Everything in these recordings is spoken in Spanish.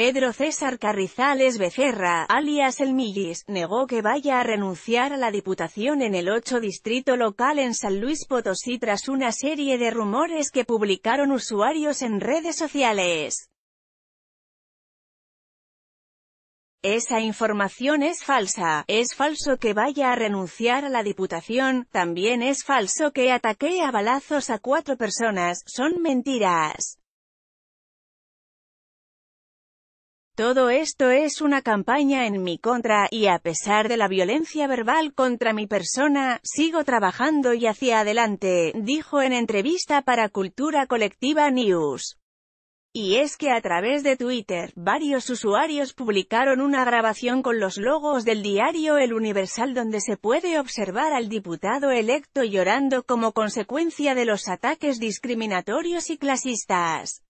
Pedro César Carrizales Becerra, alias El Millis, negó que vaya a renunciar a la diputación en el 8 distrito local en San Luis Potosí tras una serie de rumores que publicaron usuarios en redes sociales. Esa información es falsa, es falso que vaya a renunciar a la diputación, también es falso que ataque a balazos a cuatro personas, son mentiras. Todo esto es una campaña en mi contra, y a pesar de la violencia verbal contra mi persona, sigo trabajando y hacia adelante, dijo en entrevista para Cultura Colectiva News. Y es que a través de Twitter, varios usuarios publicaron una grabación con los logos del diario El Universal donde se puede observar al diputado electo llorando como consecuencia de los ataques discriminatorios y clasistas.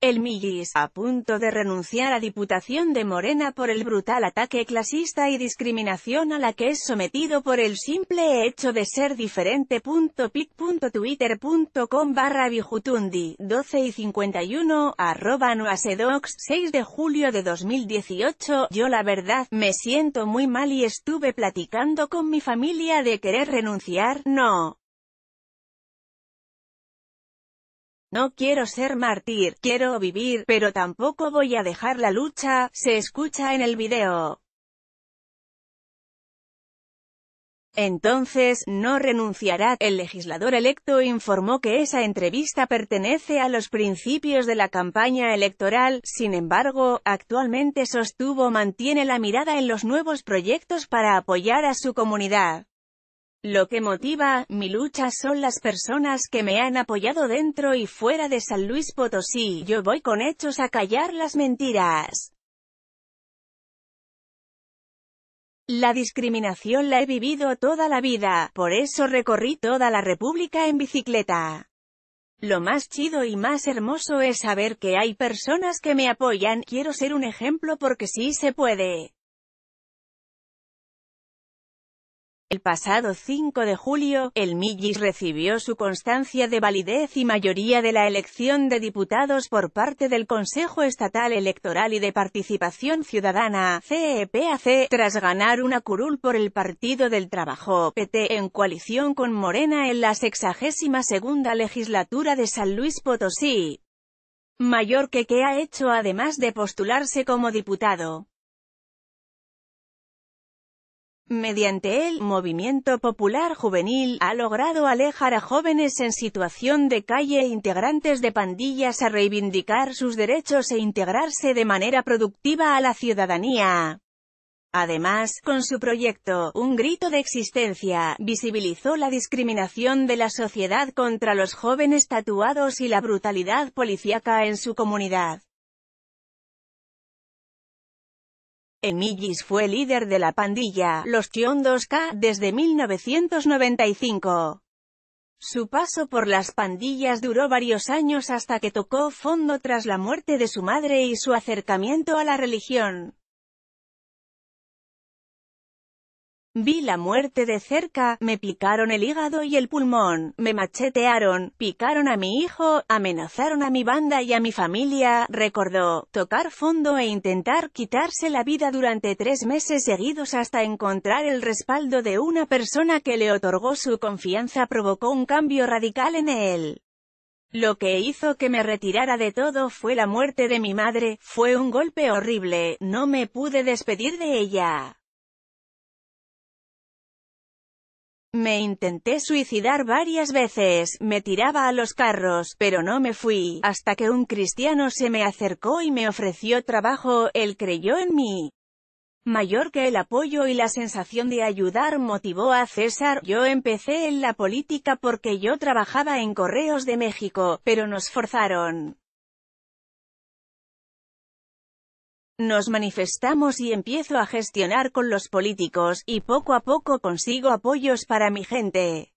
El Millis, a punto de renunciar a Diputación de Morena por el brutal ataque clasista y discriminación a la que es sometido por el simple hecho de ser diferente. barra bijutundi, 12 y 51, arroba noasedox, 6 de julio de 2018. Yo la verdad, me siento muy mal y estuve platicando con mi familia de querer renunciar, no. No quiero ser mártir, quiero vivir, pero tampoco voy a dejar la lucha, se escucha en el video. Entonces, no renunciará. El legislador electo informó que esa entrevista pertenece a los principios de la campaña electoral, sin embargo, actualmente sostuvo mantiene la mirada en los nuevos proyectos para apoyar a su comunidad. Lo que motiva mi lucha son las personas que me han apoyado dentro y fuera de San Luis Potosí. Yo voy con hechos a callar las mentiras. La discriminación la he vivido toda la vida, por eso recorrí toda la República en bicicleta. Lo más chido y más hermoso es saber que hay personas que me apoyan, quiero ser un ejemplo porque sí se puede. El pasado 5 de julio, el Millis recibió su constancia de validez y mayoría de la elección de diputados por parte del Consejo Estatal Electoral y de Participación Ciudadana, CEPAC, e tras ganar una curul por el Partido del Trabajo, PT, en coalición con Morena en la 62 legislatura de San Luis Potosí. Mayor que que ha hecho además de postularse como diputado. Mediante el movimiento popular juvenil, ha logrado alejar a jóvenes en situación de calle e integrantes de pandillas a reivindicar sus derechos e integrarse de manera productiva a la ciudadanía. Además, con su proyecto, Un Grito de Existencia, visibilizó la discriminación de la sociedad contra los jóvenes tatuados y la brutalidad policíaca en su comunidad. Emillis fue líder de la pandilla Los Tiondos K desde 1995. Su paso por las pandillas duró varios años hasta que tocó fondo tras la muerte de su madre y su acercamiento a la religión. Vi la muerte de cerca, me picaron el hígado y el pulmón, me machetearon, picaron a mi hijo, amenazaron a mi banda y a mi familia, recordó, tocar fondo e intentar quitarse la vida durante tres meses seguidos hasta encontrar el respaldo de una persona que le otorgó su confianza provocó un cambio radical en él. Lo que hizo que me retirara de todo fue la muerte de mi madre, fue un golpe horrible, no me pude despedir de ella. Me intenté suicidar varias veces, me tiraba a los carros, pero no me fui, hasta que un cristiano se me acercó y me ofreció trabajo, él creyó en mí. Mayor que el apoyo y la sensación de ayudar motivó a César, yo empecé en la política porque yo trabajaba en Correos de México, pero nos forzaron. Nos manifestamos y empiezo a gestionar con los políticos, y poco a poco consigo apoyos para mi gente.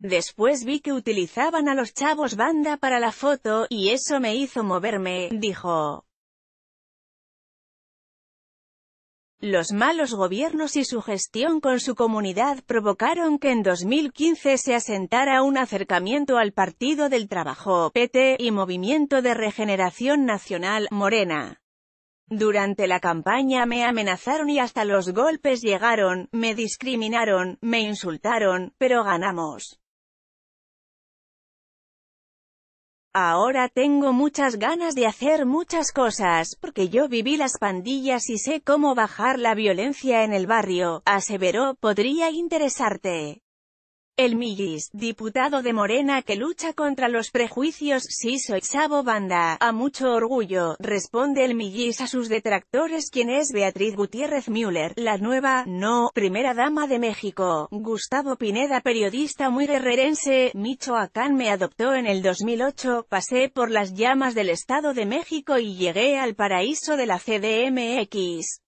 Después vi que utilizaban a los chavos banda para la foto, y eso me hizo moverme, dijo. Los malos gobiernos y su gestión con su comunidad provocaron que en 2015 se asentara un acercamiento al Partido del Trabajo, PT, y Movimiento de Regeneración Nacional, Morena. Durante la campaña me amenazaron y hasta los golpes llegaron, me discriminaron, me insultaron, pero ganamos. Ahora tengo muchas ganas de hacer muchas cosas, porque yo viví las pandillas y sé cómo bajar la violencia en el barrio, aseveró, podría interesarte. El Millis, diputado de Morena que lucha contra los prejuicios, sí soy chavo Banda, a mucho orgullo, responde el Millis a sus detractores quien es Beatriz Gutiérrez Müller, la nueva, no, primera dama de México, Gustavo Pineda periodista muy guerrerense, Michoacán me adoptó en el 2008, pasé por las llamas del Estado de México y llegué al paraíso de la CDMX.